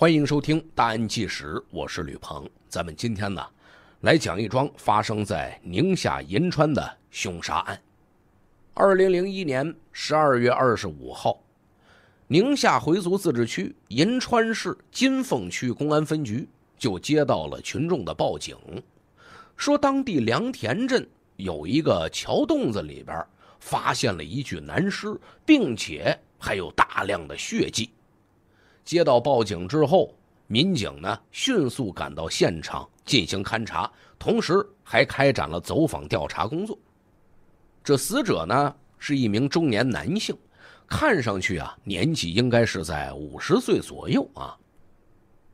欢迎收听《大案纪实》，我是吕鹏。咱们今天呢，来讲一桩发生在宁夏银川的凶杀案。二零零一年十二月二十五号，宁夏回族自治区银川市金凤区公安分局就接到了群众的报警，说当地良田镇有一个桥洞子里边发现了一具男尸，并且还有大量的血迹。接到报警之后，民警呢迅速赶到现场进行勘查，同时还开展了走访调查工作。这死者呢是一名中年男性，看上去啊年纪应该是在五十岁左右啊。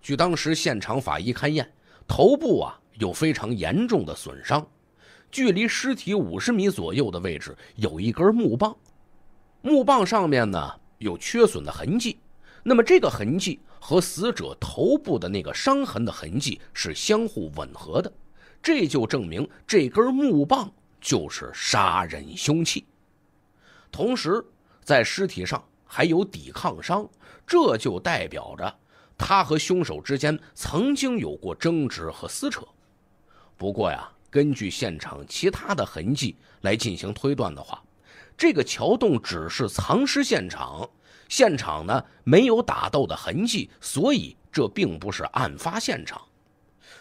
据当时现场法医勘验，头部啊有非常严重的损伤，距离尸体五十米左右的位置有一根木棒，木棒上面呢有缺损的痕迹。那么这个痕迹和死者头部的那个伤痕的痕迹是相互吻合的，这就证明这根木棒就是杀人凶器。同时，在尸体上还有抵抗伤，这就代表着他和凶手之间曾经有过争执和撕扯。不过呀，根据现场其他的痕迹来进行推断的话，这个桥洞只是藏尸现场。现场呢没有打斗的痕迹，所以这并不是案发现场。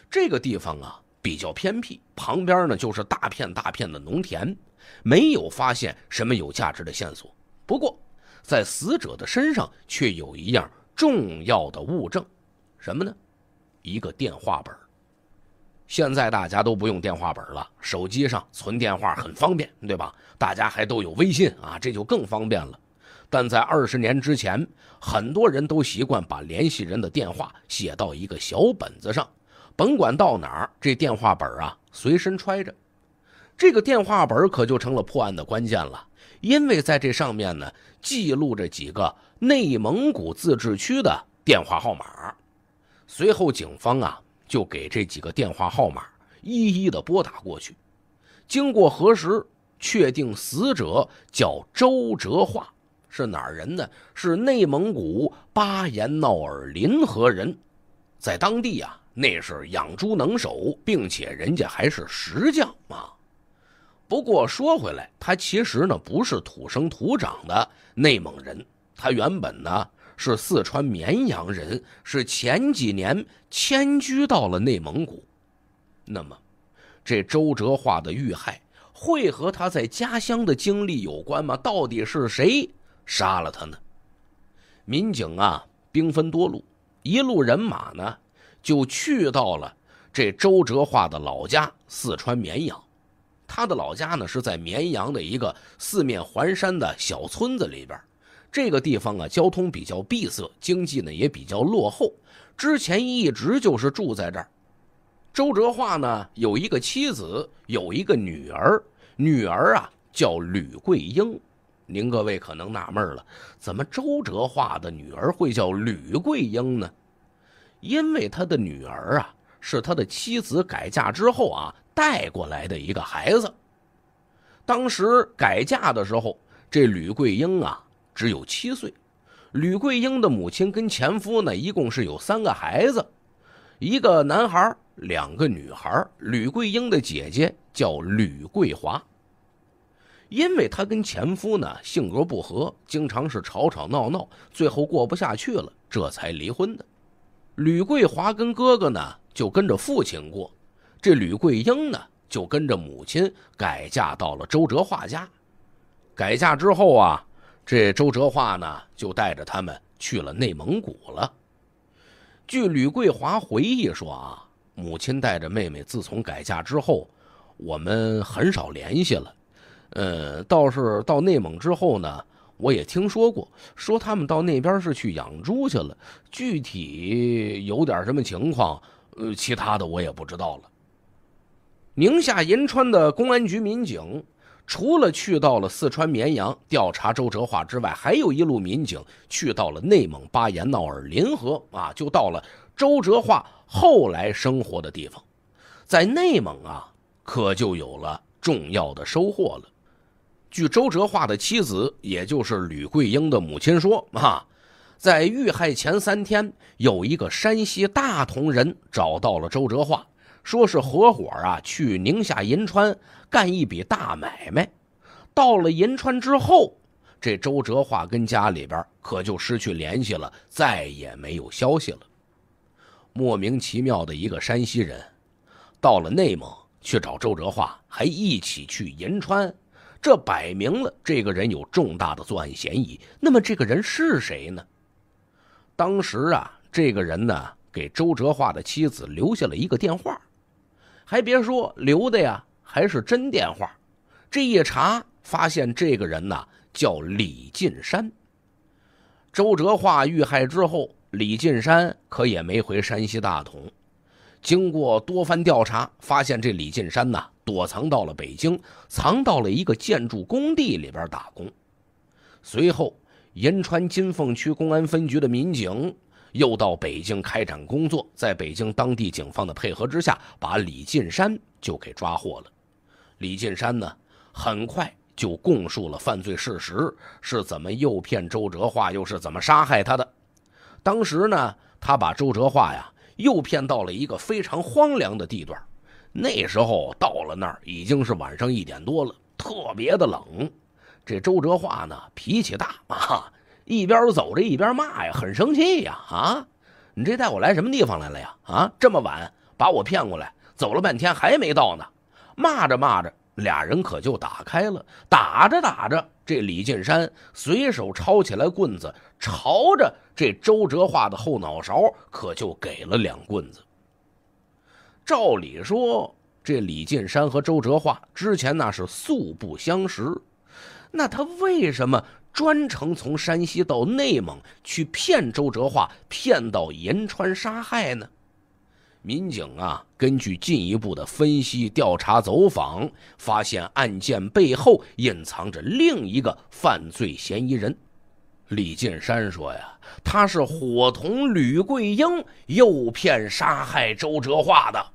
这个地方啊比较偏僻，旁边呢就是大片大片的农田，没有发现什么有价值的线索。不过，在死者的身上却有一样重要的物证，什么呢？一个电话本。现在大家都不用电话本了，手机上存电话很方便，对吧？大家还都有微信啊，这就更方便了。但在二十年之前，很多人都习惯把联系人的电话写到一个小本子上，甭管到哪儿，这电话本啊随身揣着。这个电话本可就成了破案的关键了，因为在这上面呢记录着几个内蒙古自治区的电话号码。随后，警方啊就给这几个电话号码一一的拨打过去，经过核实，确定死者叫周哲化。是哪儿人呢？是内蒙古巴彦淖尔临河人，在当地啊，那是养猪能手，并且人家还是石匠嘛。不过说回来，他其实呢不是土生土长的内蒙人，他原本呢是四川绵阳人，是前几年迁居到了内蒙古。那么，这周哲化的遇害会和他在家乡的经历有关吗？到底是谁？杀了他呢！民警啊，兵分多路，一路人马呢，就去到了这周哲化的老家——四川绵阳。他的老家呢，是在绵阳的一个四面环山的小村子里边。这个地方啊，交通比较闭塞，经济呢也比较落后。之前一直就是住在这儿。周哲化呢，有一个妻子，有一个女儿，女儿啊叫吕桂英。您各位可能纳闷了，怎么周哲化的女儿会叫吕桂英呢？因为他的女儿啊，是他的妻子改嫁之后啊带过来的一个孩子。当时改嫁的时候，这吕桂英啊只有七岁。吕桂英的母亲跟前夫呢，一共是有三个孩子，一个男孩，两个女孩。吕桂英的姐姐叫吕桂华。因为她跟前夫呢性格不合，经常是吵吵闹闹，最后过不下去了，这才离婚的。吕桂华跟哥哥呢就跟着父亲过，这吕桂英呢就跟着母亲改嫁到了周哲化家。改嫁之后啊，这周哲化呢就带着他们去了内蒙古了。据吕桂华回忆说啊，母亲带着妹妹，自从改嫁之后，我们很少联系了。呃，倒是到内蒙之后呢，我也听说过，说他们到那边是去养猪去了，具体有点什么情况，呃，其他的我也不知道了。宁夏银川的公安局民警，除了去到了四川绵阳调查周哲化之外，还有一路民警去到了内蒙巴彦淖尔临河，啊，就到了周哲化后来生活的地方，在内蒙啊，可就有了重要的收获了。据周哲化的妻子，也就是吕桂英的母亲说，啊，在遇害前三天，有一个山西大同人找到了周哲化，说是合伙啊去宁夏银川干一笔大买卖。到了银川之后，这周哲化跟家里边可就失去联系了，再也没有消息了。莫名其妙的一个山西人，到了内蒙去找周哲化，还一起去银川。这摆明了这个人有重大的作案嫌疑。那么这个人是谁呢？当时啊，这个人呢给周哲化的妻子留下了一个电话，还别说，留的呀还是真电话。这一查，发现这个人呢叫李进山。周哲化遇害之后，李进山可也没回山西大同。经过多番调查，发现这李进山呢。躲藏到了北京，藏到了一个建筑工地里边打工。随后，银川金凤区公安分局的民警又到北京开展工作，在北京当地警方的配合之下，把李进山就给抓获了。李进山呢，很快就供述了犯罪事实，是怎么诱骗周哲化，又是怎么杀害他的。当时呢，他把周哲化呀诱骗到了一个非常荒凉的地段。那时候到了那儿已经是晚上一点多了，特别的冷。这周哲化呢脾气大啊，一边走着一边骂呀，很生气呀啊！你这带我来什么地方来了呀？啊，这么晚把我骗过来，走了半天还没到呢。骂着骂着，俩人可就打开了，打着打着，这李进山随手抄起来棍子，朝着这周哲化的后脑勺可就给了两棍子。照理说，这李进山和周哲化之前那是素不相识，那他为什么专程从山西到内蒙去骗周哲化，骗到银川杀害呢？民警啊，根据进一步的分析、调查、走访，发现案件背后隐藏着另一个犯罪嫌疑人。李进山说呀，他是伙同吕桂英诱骗杀害周哲化的。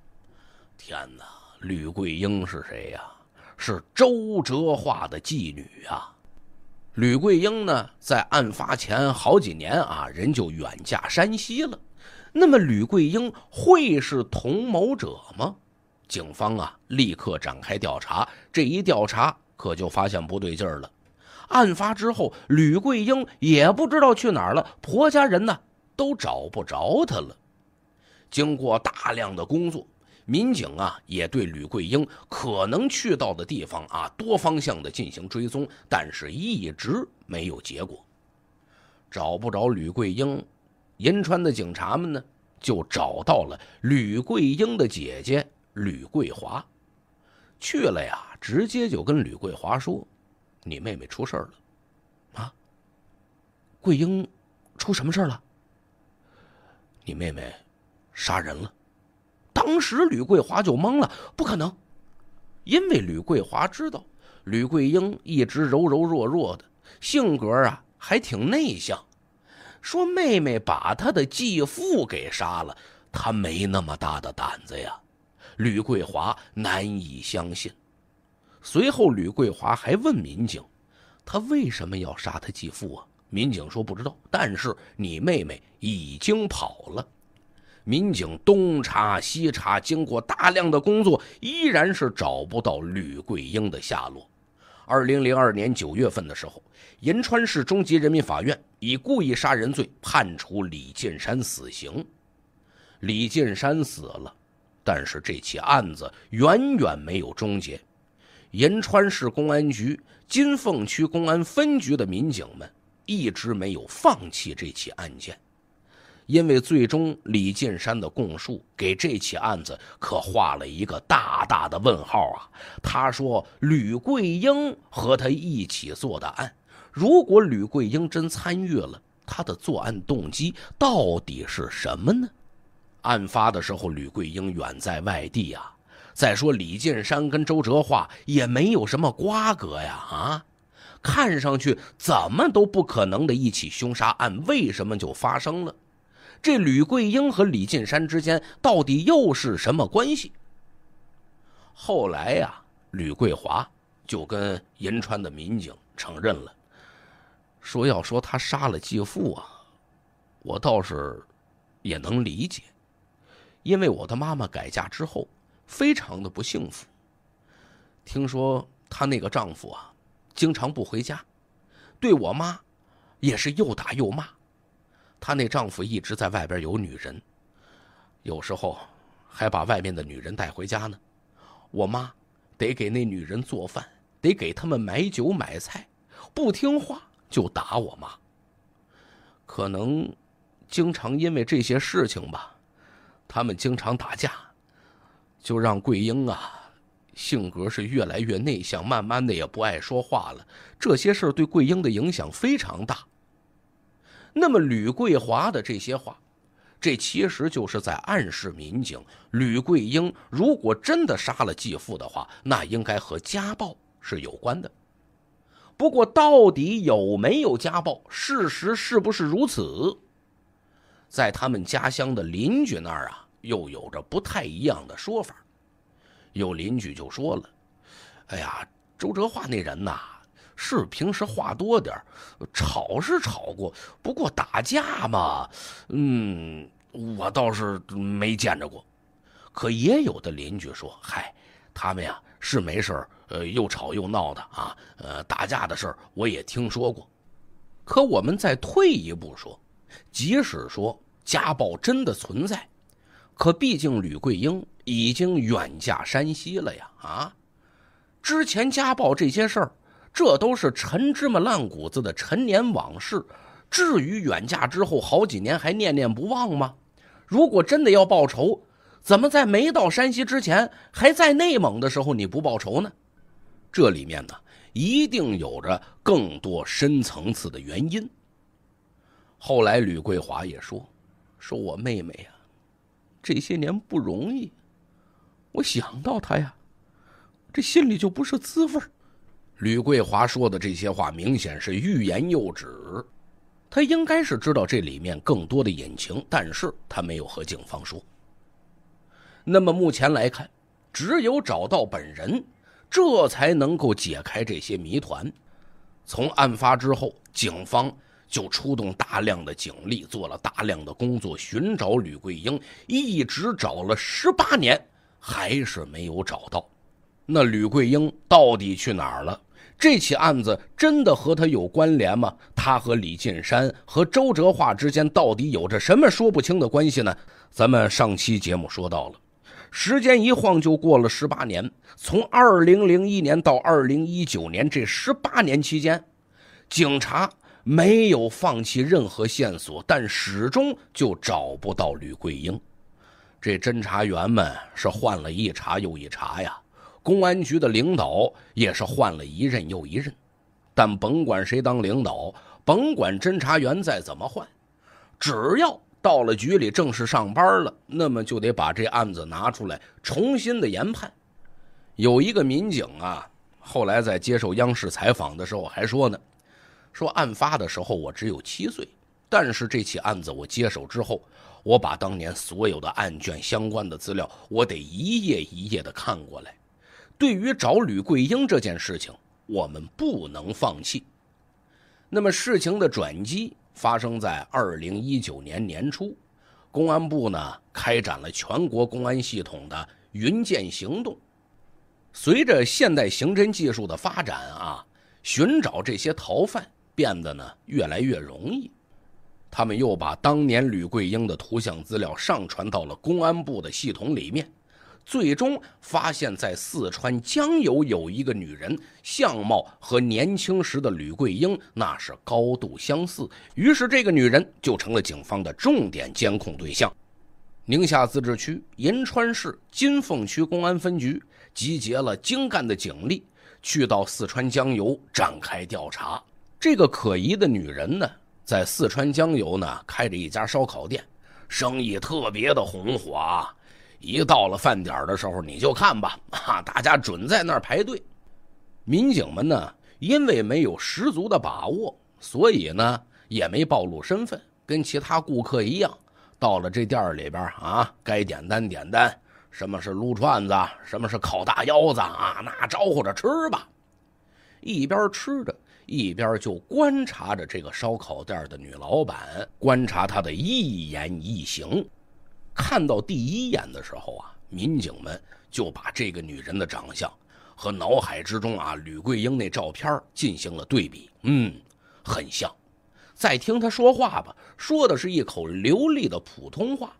天哪，吕桂英是谁呀？是周哲化的妓女啊！吕桂英呢，在案发前好几年啊，人就远嫁山西了。那么吕桂英会是同谋者吗？警方啊，立刻展开调查。这一调查可就发现不对劲儿了。案发之后，吕桂英也不知道去哪儿了，婆家人呢都找不着她了。经过大量的工作。民警啊，也对吕桂英可能去到的地方啊，多方向的进行追踪，但是一直没有结果，找不着吕桂英。银川的警察们呢，就找到了吕桂英的姐姐吕桂华，去了呀，直接就跟吕桂华说：“你妹妹出事了，啊，桂英，出什么事了？你妹妹杀人了。”当时吕桂华就懵了，不可能，因为吕桂华知道吕桂英一直柔柔弱弱的性格啊，还挺内向。说妹妹把她的继父给杀了，她没那么大的胆子呀。吕桂华难以相信。随后吕桂华还问民警，她为什么要杀她继父啊？民警说不知道，但是你妹妹已经跑了。民警东查西查，经过大量的工作，依然是找不到吕桂英的下落。二零零二年九月份的时候，银川市中级人民法院以故意杀人罪判处李进山死刑。李进山死了，但是这起案子远远没有终结。银川市公安局金凤区公安分局的民警们一直没有放弃这起案件。因为最终李进山的供述给这起案子可画了一个大大的问号啊！他说吕桂英和他一起做的案，如果吕桂英真参与了，他的作案动机到底是什么呢？案发的时候吕桂英远在外地啊！再说李进山跟周哲化也没有什么瓜葛呀啊！看上去怎么都不可能的一起凶杀案，为什么就发生了？这吕桂英和李进山之间到底又是什么关系？后来呀，吕桂华就跟银川的民警承认了，说要说他杀了继父啊，我倒是也能理解，因为我的妈妈改嫁之后非常的不幸福，听说她那个丈夫啊，经常不回家，对我妈也是又打又骂。她那丈夫一直在外边有女人，有时候还把外面的女人带回家呢。我妈得给那女人做饭，得给他们买酒买菜，不听话就打我妈。可能经常因为这些事情吧，他们经常打架，就让桂英啊性格是越来越内向，慢慢的也不爱说话了。这些事儿对桂英的影响非常大。那么吕桂华的这些话，这其实就是在暗示民警：吕桂英如果真的杀了继父的话，那应该和家暴是有关的。不过，到底有没有家暴？事实是不是如此？在他们家乡的邻居那儿啊，又有着不太一样的说法。有邻居就说了：“哎呀，周哲化那人呐。”是平时话多点吵是吵过，不过打架嘛，嗯，我倒是没见着过，可也有的邻居说，嗨，他们呀是没事儿，呃，又吵又闹的啊，呃，打架的事儿我也听说过，可我们再退一步说，即使说家暴真的存在，可毕竟吕桂英已经远嫁山西了呀，啊，之前家暴这些事儿。这都是陈芝麻烂谷子的陈年往事，至于远嫁之后好几年还念念不忘吗？如果真的要报仇，怎么在没到山西之前，还在内蒙的时候你不报仇呢？这里面呢，一定有着更多深层次的原因。后来吕桂华也说：“说我妹妹呀，这些年不容易，我想到她呀，这心里就不是滋味儿。”吕桂华说的这些话明显是欲言又止，他应该是知道这里面更多的隐情，但是他没有和警方说。那么目前来看，只有找到本人，这才能够解开这些谜团。从案发之后，警方就出动大量的警力，做了大量的工作，寻找吕桂英，一直找了十八年，还是没有找到。那吕桂英到底去哪儿了？这起案子真的和他有关联吗？他和李进山、和周哲化之间到底有着什么说不清的关系呢？咱们上期节目说到了，时间一晃就过了十八年，从二零零一年到二零一九年这十八年期间，警察没有放弃任何线索，但始终就找不到吕桂英。这侦查员们是换了一茬又一茬呀。公安局的领导也是换了一任又一任，但甭管谁当领导，甭管侦查员再怎么换，只要到了局里正式上班了，那么就得把这案子拿出来重新的研判。有一个民警啊，后来在接受央视采访的时候还说呢，说案发的时候我只有七岁，但是这起案子我接手之后，我把当年所有的案卷相关的资料，我得一页一页的看过来。对于找吕桂英这件事情，我们不能放弃。那么事情的转机发生在二零一九年年初，公安部呢开展了全国公安系统的云剑行动。随着现代刑侦技术的发展啊，寻找这些逃犯变得呢越来越容易。他们又把当年吕桂英的图像资料上传到了公安部的系统里面。最终发现，在四川江油有一个女人，相貌和年轻时的吕桂英那是高度相似。于是，这个女人就成了警方的重点监控对象。宁夏自治区银川市金凤区公安分局集结了精干的警力，去到四川江油展开调查。这个可疑的女人呢，在四川江油呢开着一家烧烤店，生意特别的红火。一到了饭点的时候，你就看吧，啊，大家准在那儿排队。民警们呢，因为没有十足的把握，所以呢也没暴露身份，跟其他顾客一样，到了这店里边啊，该点单点单，什么是撸串子，什么是烤大腰子啊，那招呼着吃吧。一边吃着，一边就观察着这个烧烤店的女老板，观察她的一言一行。看到第一眼的时候啊，民警们就把这个女人的长相和脑海之中啊吕桂英那照片进行了对比，嗯，很像。再听她说话吧，说的是一口流利的普通话。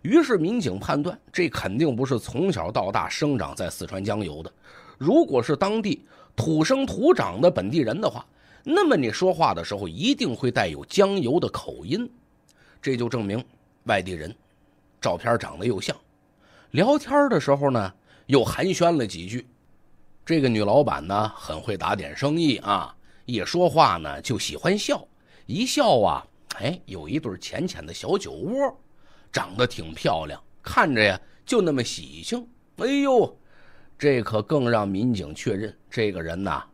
于是民警判断，这肯定不是从小到大生长在四川江油的。如果是当地土生土长的本地人的话，那么你说话的时候一定会带有江油的口音。这就证明外地人。照片长得又像，聊天的时候呢，又寒暄了几句。这个女老板呢，很会打点生意啊，一说话呢就喜欢笑，一笑啊，哎，有一对浅浅的小酒窝，长得挺漂亮，看着呀就那么喜庆。哎呦，这可更让民警确认，这个人呐，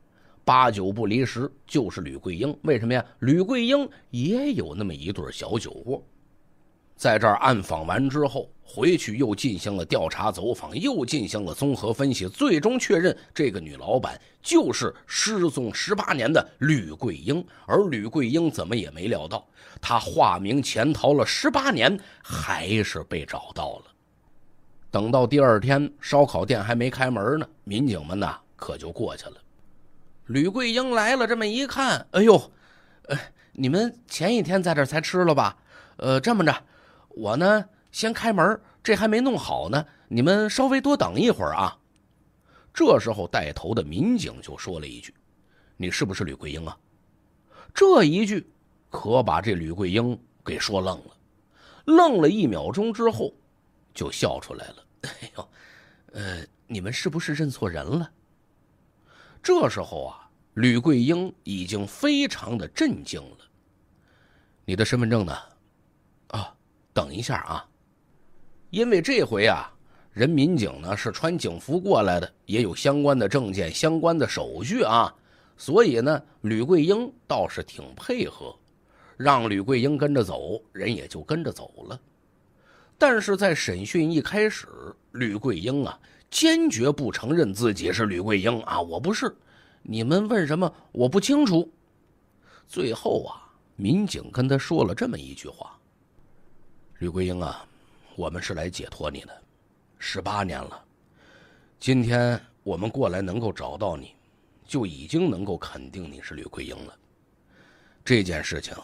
八九不离十就是吕桂英。为什么呀？吕桂英也有那么一对小酒窝。在这儿暗访完之后，回去又进行了调查走访，又进行了综合分析，最终确认这个女老板就是失踪十八年的吕桂英。而吕桂英怎么也没料到，她化名潜逃了十八年，还是被找到了。等到第二天，烧烤店还没开门呢，民警们呢可就过去了。吕桂英来了，这么一看，哎呦，呃，你们前一天在这儿才吃了吧？呃，这么着。我呢，先开门，这还没弄好呢，你们稍微多等一会儿啊。这时候带头的民警就说了一句：“你是不是吕桂英啊？”这一句可把这吕桂英给说愣了，愣了一秒钟之后，就笑出来了：“ 哎呦，呃，你们是不是认错人了？”这时候啊，吕桂英已经非常的震惊了。你的身份证呢？啊。等一下啊，因为这回啊，人民警呢是穿警服过来的，也有相关的证件、相关的手续啊，所以呢，吕桂英倒是挺配合，让吕桂英跟着走，人也就跟着走了。但是在审讯一开始，吕桂英啊坚决不承认自己是吕桂英啊，我不是，你们问什么我不清楚。最后啊，民警跟他说了这么一句话。吕桂英啊，我们是来解脱你的，十八年了，今天我们过来能够找到你，就已经能够肯定你是吕桂英了。这件事情，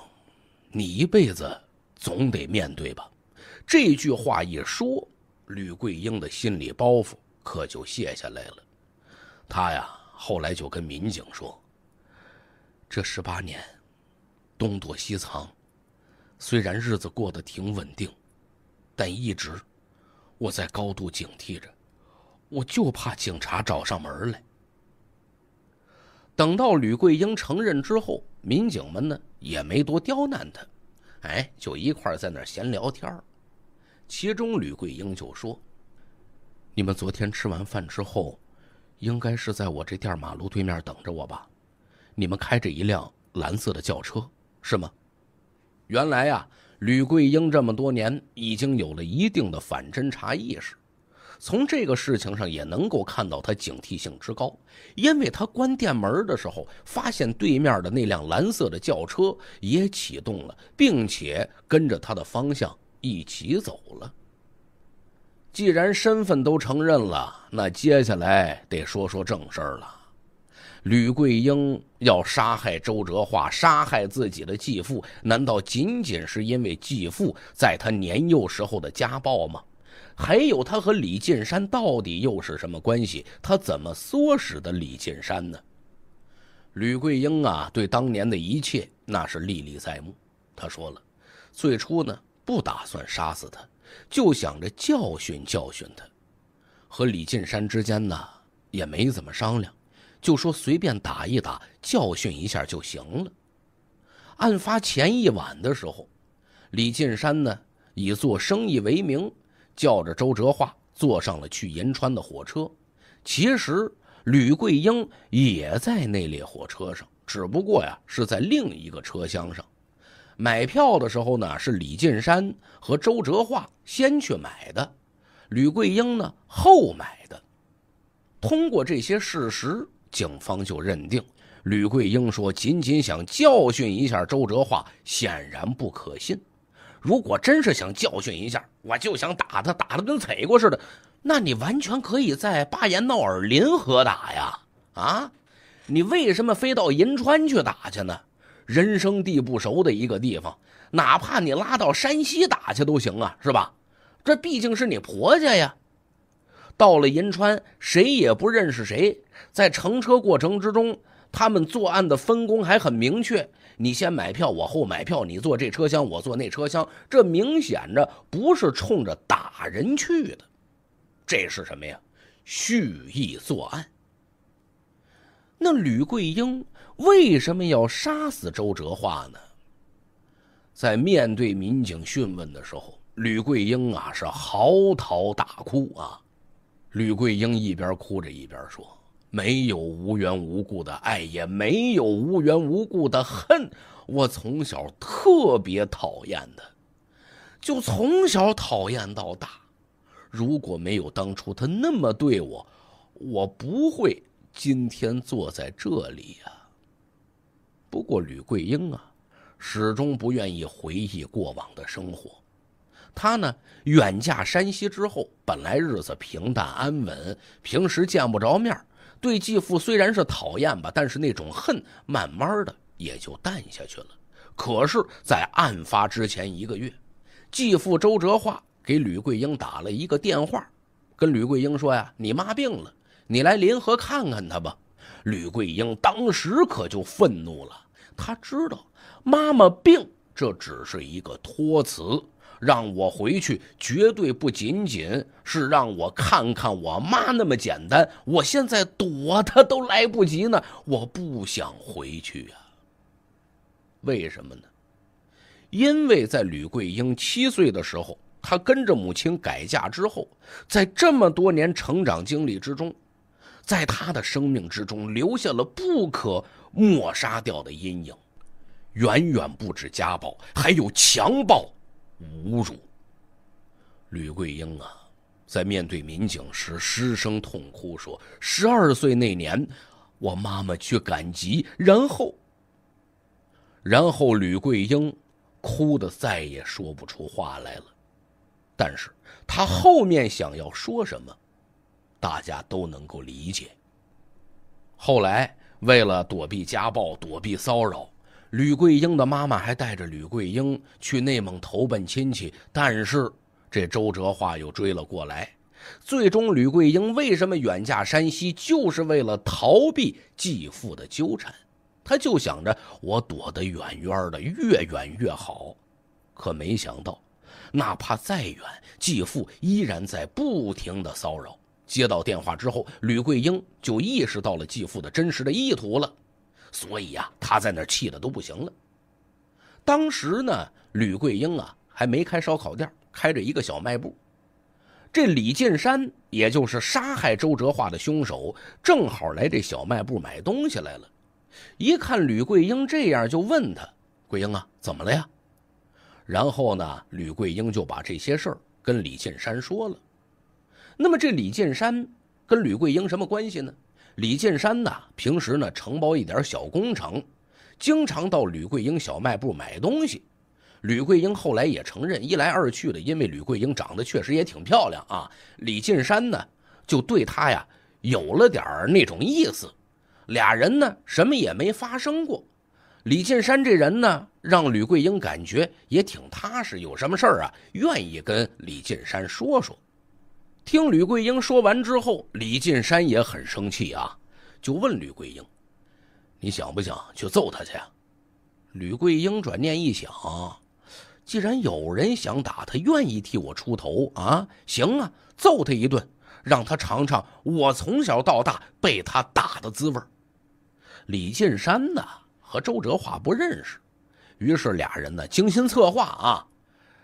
你一辈子总得面对吧？这句话一说，吕桂英的心理包袱可就卸下来了。他呀，后来就跟民警说：“这十八年，东躲西藏。”虽然日子过得挺稳定，但一直我在高度警惕着，我就怕警察找上门来。等到吕桂英承认之后，民警们呢也没多刁难他，哎，就一块在那闲聊天儿。其中吕桂英就说：“你们昨天吃完饭之后，应该是在我这店马路对面等着我吧？你们开着一辆蓝色的轿车，是吗？”原来呀，吕桂英这么多年已经有了一定的反侦查意识，从这个事情上也能够看到她警惕性之高。因为她关店门的时候，发现对面的那辆蓝色的轿车也启动了，并且跟着她的方向一起走了。既然身份都承认了，那接下来得说说正事儿了。吕桂英要杀害周哲化，杀害自己的继父，难道仅仅是因为继父在他年幼时候的家暴吗？还有，他和李进山到底又是什么关系？他怎么唆使的李进山呢？吕桂英啊，对当年的一切那是历历在目。他说了，最初呢不打算杀死他，就想着教训教训他。和李进山之间呢也没怎么商量。就说随便打一打，教训一下就行了。案发前一晚的时候，李进山呢以做生意为名，叫着周哲化坐上了去银川的火车。其实吕桂英也在那列火车上，只不过呀是在另一个车厢上。买票的时候呢是李进山和周哲化先去买的，吕桂英呢后买的。通过这些事实。警方就认定，吕桂英说：“仅仅想教训一下周哲化，显然不可信。如果真是想教训一下，我就想打他，打得跟踩过似的。那你完全可以在巴彦淖尔临河打呀，啊，你为什么非到银川去打去呢？人生地不熟的一个地方，哪怕你拉到山西打去都行啊，是吧？这毕竟是你婆家呀。”到了银川，谁也不认识谁。在乘车过程之中，他们作案的分工还很明确：你先买票，我后买票；你坐这车厢，我坐那车厢。这明显着不是冲着打人去的，这是什么呀？蓄意作案。那吕桂英为什么要杀死周哲化呢？在面对民警讯问的时候，吕桂英啊是嚎啕大哭啊。吕桂英一边哭着一边说：“没有无缘无故的爱，也没有无缘无故的恨。我从小特别讨厌他，就从小讨厌到大。如果没有当初他那么对我，我不会今天坐在这里呀。”不过吕桂英啊，始终不愿意回忆过往的生活。她呢，远嫁山西之后，本来日子平淡安稳，平时见不着面对继父虽然是讨厌吧，但是那种恨慢慢的也就淡下去了。可是，在案发之前一个月，继父周哲化给吕桂英打了一个电话，跟吕桂英说呀：“你妈病了，你来临河看看她吧。”吕桂英当时可就愤怒了，她知道妈妈病。这只是一个托词，让我回去，绝对不仅仅是让我看看我妈那么简单。我现在躲她都来不及呢，我不想回去啊。为什么呢？因为在吕桂英七岁的时候，她跟着母亲改嫁之后，在这么多年成长经历之中，在她的生命之中留下了不可抹杀掉的阴影。远远不止家暴，还有强暴、侮辱。吕桂英啊，在面对民警时失声痛哭，说：“十二岁那年，我妈妈去赶集，然后……然后吕桂英哭的再也说不出话来了。但是她后面想要说什么，大家都能够理解。后来为了躲避家暴，躲避骚扰。”吕桂英的妈妈还带着吕桂英去内蒙投奔亲戚，但是这周哲化又追了过来。最终，吕桂英为什么远嫁山西，就是为了逃避继父的纠缠。他就想着，我躲得远远的，越远越好。可没想到，哪怕再远，继父依然在不停的骚扰。接到电话之后，吕桂英就意识到了继父的真实的意图了。所以呀，他在那儿气的都不行了。当时呢，吕桂英啊还没开烧烤店，开着一个小卖部。这李建山，也就是杀害周哲化的凶手，正好来这小卖部买东西来了。一看吕桂英这样，就问他：“桂英啊，怎么了呀？”然后呢，吕桂英就把这些事儿跟李建山说了。那么，这李建山跟吕桂英什么关系呢？李进山呢，平时呢承包一点小工程，经常到吕桂英小卖部买东西。吕桂英后来也承认，一来二去的，因为吕桂英长得确实也挺漂亮啊，李进山呢就对她呀有了点那种意思。俩人呢什么也没发生过。李进山这人呢，让吕桂英感觉也挺踏实，有什么事儿啊愿意跟李进山说说。听吕桂英说完之后，李进山也很生气啊，就问吕桂英：“你想不想去揍他去？”吕桂英转念一想，既然有人想打他，愿意替我出头啊，行啊，揍他一顿，让他尝尝我从小到大被他打的滋味。李进山呢和周哲化不认识，于是俩人呢精心策划啊，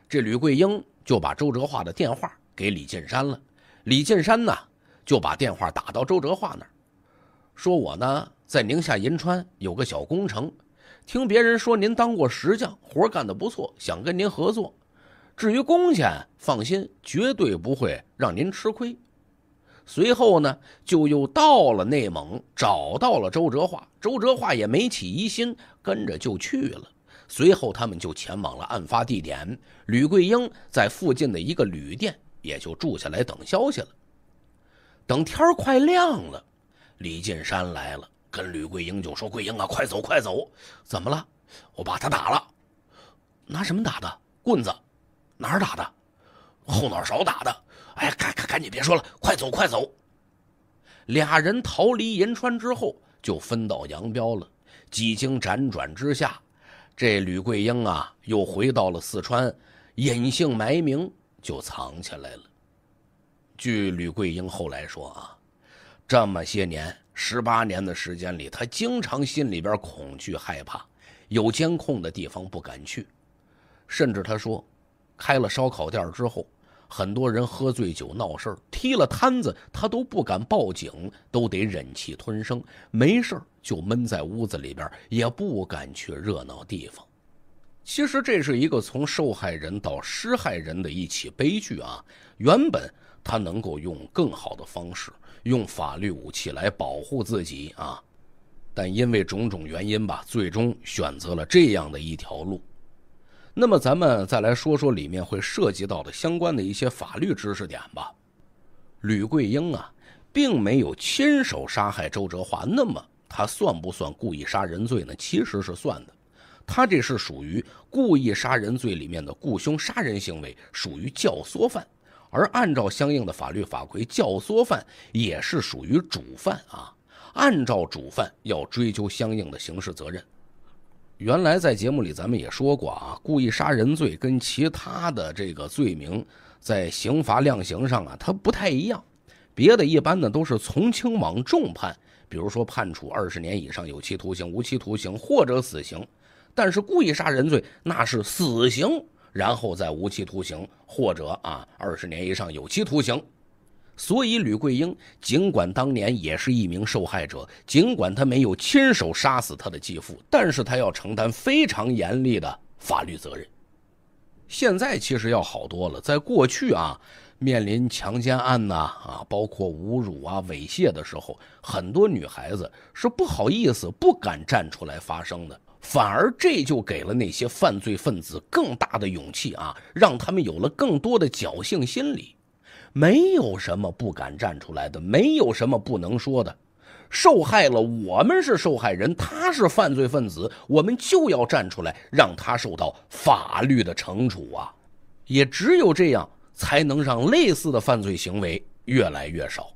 这吕桂英就把周哲化的电话给李进山了。李建山呢，就把电话打到周哲化那儿，说：“我呢在宁夏银川有个小工程，听别人说您当过石匠，活干得不错，想跟您合作。至于工钱，放心，绝对不会让您吃亏。”随后呢，就又到了内蒙，找到了周哲化。周哲化也没起疑心，跟着就去了。随后他们就前往了案发地点。吕桂英在附近的一个旅店。也就住下来等消息了。等天快亮了，李进山来了，跟吕桂英就说：“桂英啊，快走快走！怎么了？我把他打了，拿什么打的？棍子，哪儿打的？后脑勺打的。哎，赶赶赶紧别说了，快走快走！”俩人逃离银川之后，就分道扬镳了。几经辗转之下，这吕桂英啊，又回到了四川，隐姓埋名。就藏起来了。据吕桂英后来说啊，这么些年，十八年的时间里，她经常心里边恐惧害怕，有监控的地方不敢去。甚至他说，开了烧烤店之后，很多人喝醉酒闹事踢了摊子，他都不敢报警，都得忍气吞声。没事就闷在屋子里边，也不敢去热闹地方。其实这是一个从受害人到施害人的一起悲剧啊！原本他能够用更好的方式，用法律武器来保护自己啊，但因为种种原因吧，最终选择了这样的一条路。那么，咱们再来说说里面会涉及到的相关的一些法律知识点吧。吕桂英啊，并没有亲手杀害周哲华，那么他算不算故意杀人罪呢？其实是算的。他这是属于故意杀人罪里面的雇凶杀人行为，属于教唆犯，而按照相应的法律法规，教唆犯也是属于主犯啊。按照主犯要追究相应的刑事责任。原来在节目里咱们也说过啊，故意杀人罪跟其他的这个罪名在刑罚量刑上啊，它不太一样。别的一般呢都是从轻往重判，比如说判处二十年以上有期徒刑、无期徒刑或者死刑。但是故意杀人罪那是死刑，然后再无期徒刑或者啊二十年以上有期徒刑。所以吕桂英尽管当年也是一名受害者，尽管她没有亲手杀死她的继父，但是她要承担非常严厉的法律责任。现在其实要好多了，在过去啊，面临强奸案呐啊，包括侮辱啊、猥亵的时候，很多女孩子是不好意思、不敢站出来发声的。反而这就给了那些犯罪分子更大的勇气啊，让他们有了更多的侥幸心理。没有什么不敢站出来的，没有什么不能说的。受害了，我们是受害人，他是犯罪分子，我们就要站出来，让他受到法律的惩处啊！也只有这样，才能让类似的犯罪行为越来越少。